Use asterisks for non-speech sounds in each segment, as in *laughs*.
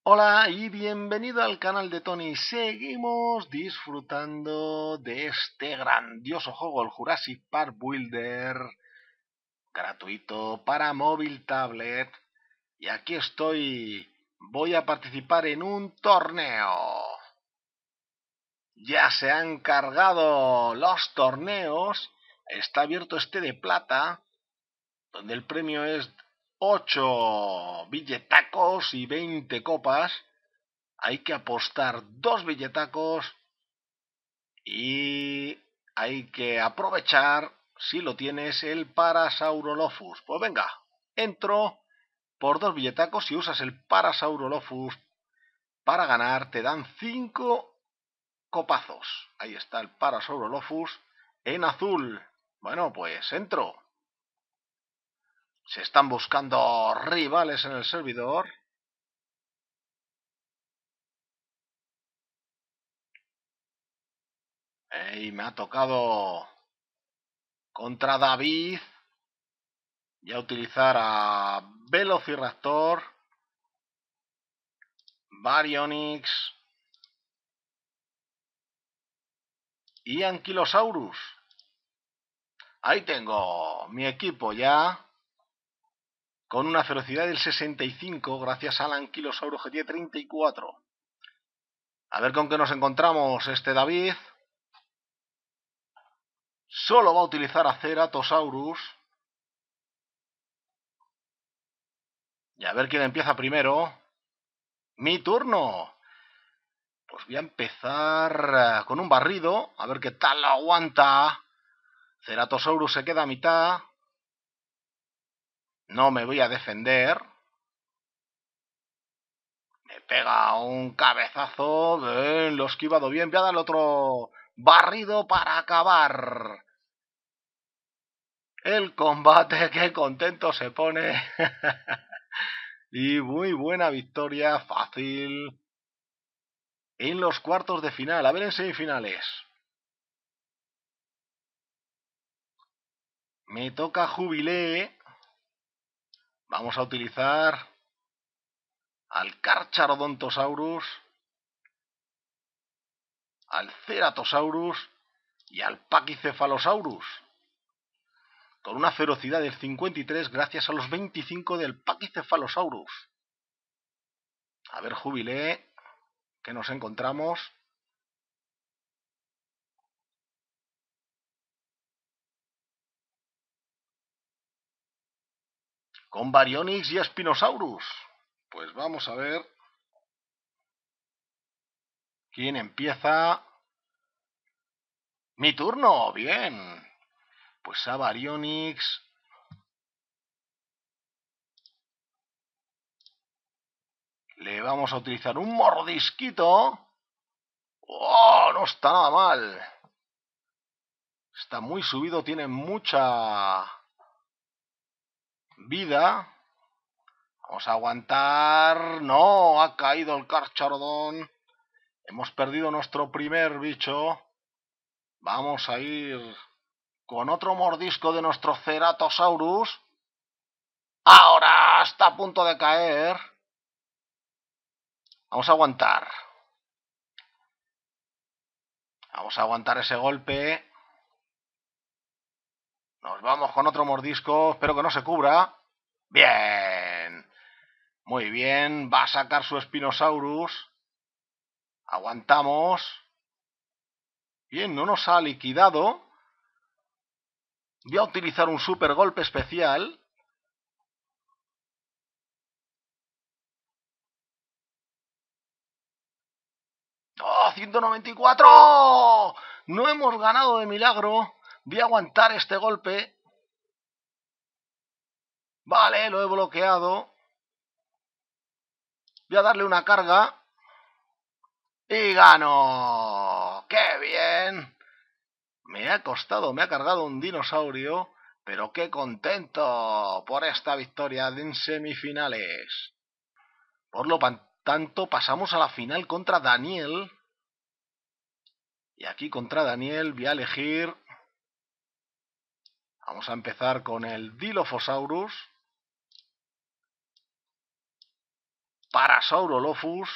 Hola y bienvenido al canal de Tony. Seguimos disfrutando de este grandioso juego, el Jurassic Park Builder, gratuito para móvil, tablet. Y aquí estoy voy a participar en un torneo. Ya se han cargado los torneos. Está abierto este de plata, donde el premio es 8 billetacos y 20 copas. Hay que apostar dos billetacos y hay que aprovechar, si lo tienes, el Parasaurolophus. Pues venga, entro por dos billetacos. Si usas el Parasaurolophus para ganar, te dan cinco copazos. Ahí está el Parasaurolophus en azul. Bueno, pues entro. Se están buscando rivales en el servidor. Y me ha tocado contra David y a utilizar a Velociraptor, Baryonyx y Ankylosaurus. Ahí tengo mi equipo ya con una velocidad del 65 gracias al Anquilosaurus GT 34. A ver con qué nos encontramos este David. Solo va a utilizar a Ceratosaurus. Y a ver quién empieza primero. Mi turno. Pues voy a empezar eh, con un barrido, a ver qué tal lo aguanta. Ceratosaurus se queda a mitad. No me voy a defender. Me pega un cabezazo. lo esquivado bien. Voy a dar otro barrido para acabar. El combate, qué contento se pone. *laughs* y muy buena victoria fácil en los cuartos de final. A ver en semifinales. Me toca Jubilé. Vamos a utilizar al Carcharodontosaurus, al Ceratosaurus y al Pachycephalosaurus con una ferocidad del 53 gracias a los 25 del Pachycephalosaurus. A ver, jubilé, que nos encontramos. Con Baryonyx y Spinosaurus. Pues vamos a ver quién empieza. Mi turno, bien. Pues a Avarionix. Le vamos a utilizar un mordisquito. ¡Oh! No está nada mal. Está muy subido, tiene mucha vida. Vamos a aguantar. ¡No! Ha caído el carcharodón. Hemos perdido nuestro primer bicho. Vamos a ir con otro mordisco de nuestro Ceratosaurus, ahora está a punto de caer. Vamos a aguantar. Vamos a aguantar ese golpe. Nos vamos con otro mordisco. Espero que no se cubra. Bien. Muy bien. Va a sacar su Spinosaurus. Aguantamos. Bien, no nos ha liquidado. Voy a utilizar un super golpe especial. ¡Oh, 194! No hemos ganado de milagro. Voy a aguantar este golpe. Vale, lo he bloqueado. Voy a darle una carga. Y gano. ¡Qué bien! Me ha costado, me ha cargado un dinosaurio, pero qué contento por esta victoria en semifinales. Por lo tanto, pasamos a la final contra Daniel. Y aquí contra Daniel voy a elegir... Vamos a empezar con el Dilophosaurus. Parasaurolophus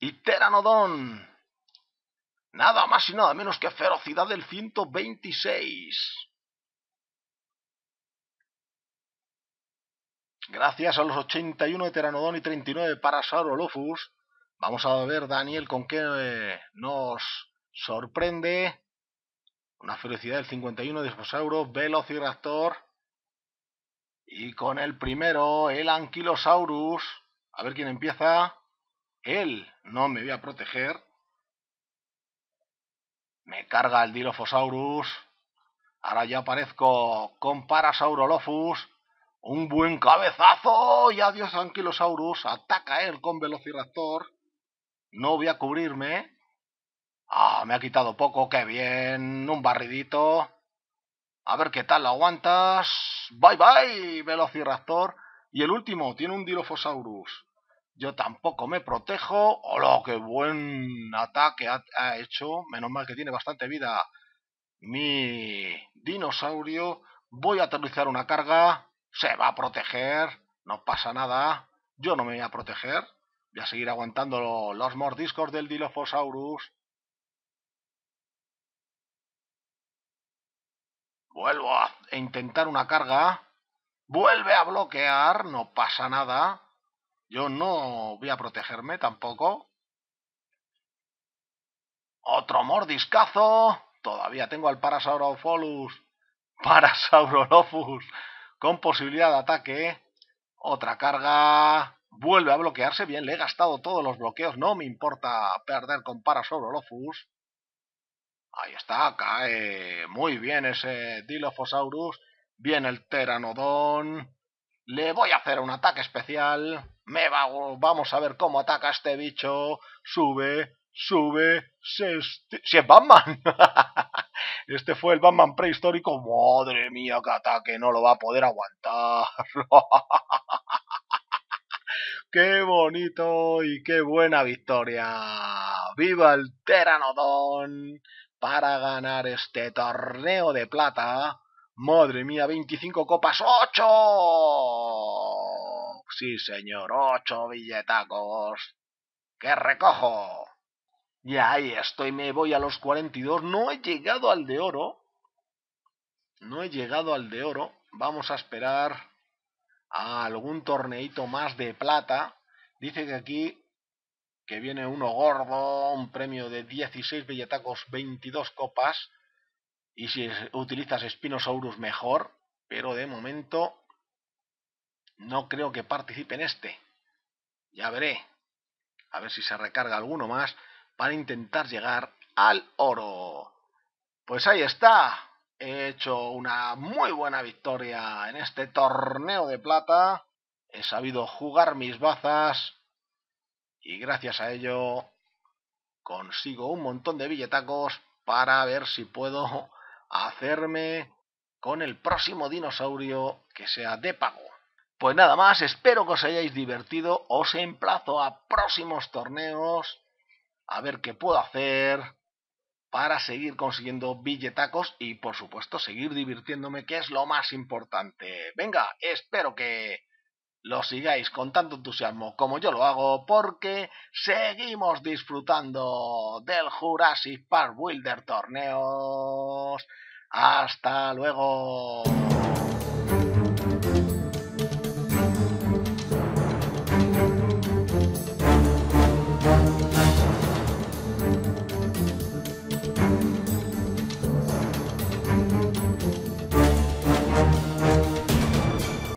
y Teranodon. Nada más y nada menos que ferocidad del 126. Gracias a los 81 de Teranodon y 39 para Saurolophus. Vamos a ver, Daniel, con qué eh, nos sorprende. Una ferocidad del 51 de Esposauro, Velociraptor. Y con el primero, el Ankylosaurus. A ver quién empieza. Él. No me voy a proteger. Me carga el Dilophosaurus. Ahora ya aparezco con Parasaurolophus. Un buen cabezazo. Y adiós Anquilosaurus. Ataca él con Velociraptor. No voy a cubrirme. Ah, me ha quitado poco. Qué bien. Un barridito. A ver qué tal aguantas. Bye bye, Velociraptor. Y el último tiene un Dilophosaurus. Yo tampoco me protejo. ¡Hola, qué buen ataque ha, hecho! Menos mal que tiene bastante vida mi dinosaurio. Voy a aterrizar una carga. Se va a proteger. No pasa nada. Yo no me voy a proteger. Voy a seguir aguantando los mordiscos del Dilophosaurus. Vuelvo a intentar una carga. Vuelve a bloquear. No pasa nada. Yo no voy a protegerme tampoco. Otro mordiscazo. Todavía tengo al Parasaurolophus. *laughs* Parasaurolophus. Con posibilidad de ataque. Otra carga. Vuelve a bloquearse. Bien, le he gastado todos los bloqueos. No me importa perder con Parasaurolophus. Ahí está, cae muy bien ese Dilophosaurus. Viene el Teranodon. Le voy a hacer un ataque especial. Oh, vamos a ver cómo ataca este bicho. Sube, sube, se si es Batman. *laughs* este fue el Batman prehistórico. Madre mía, que ataque, no lo va a poder aguantar. *laughs* qué bonito y qué buena victoria. Viva el Teranodón para ganar este torneo de plata. Madre mía, 25 copas, 8. Sí, señor, ocho billetacos. ¡Que recojo! Y ahí estoy, me voy a los 42. No he llegado al de oro. No he llegado al de oro. Vamos a esperar a algún torneito más de plata. Dice que aquí que viene uno gordo, un premio de 16 billetacos, 22 copas. Y si utilizas Spinosaurus mejor, pero de momento no creo que participe en este. Ya veré. A ver si se recarga alguno más para intentar llegar al oro. Pues ahí está. He hecho una muy buena victoria en este torneo de plata. He sabido jugar mis bazas. Y gracias a ello consigo un montón de billetacos para ver si puedo *laughs* hacerme con el próximo dinosaurio que sea de pago. Pues nada más, espero que os hayáis divertido, os emplazo a próximos torneos, a ver qué puedo hacer para seguir consiguiendo billetacos y por supuesto seguir divirtiéndome, que es lo más importante. Venga, espero que lo sigáis con tanto entusiasmo como yo lo hago, porque seguimos disfrutando del Jurassic Park Wilder Torneos. Hasta luego.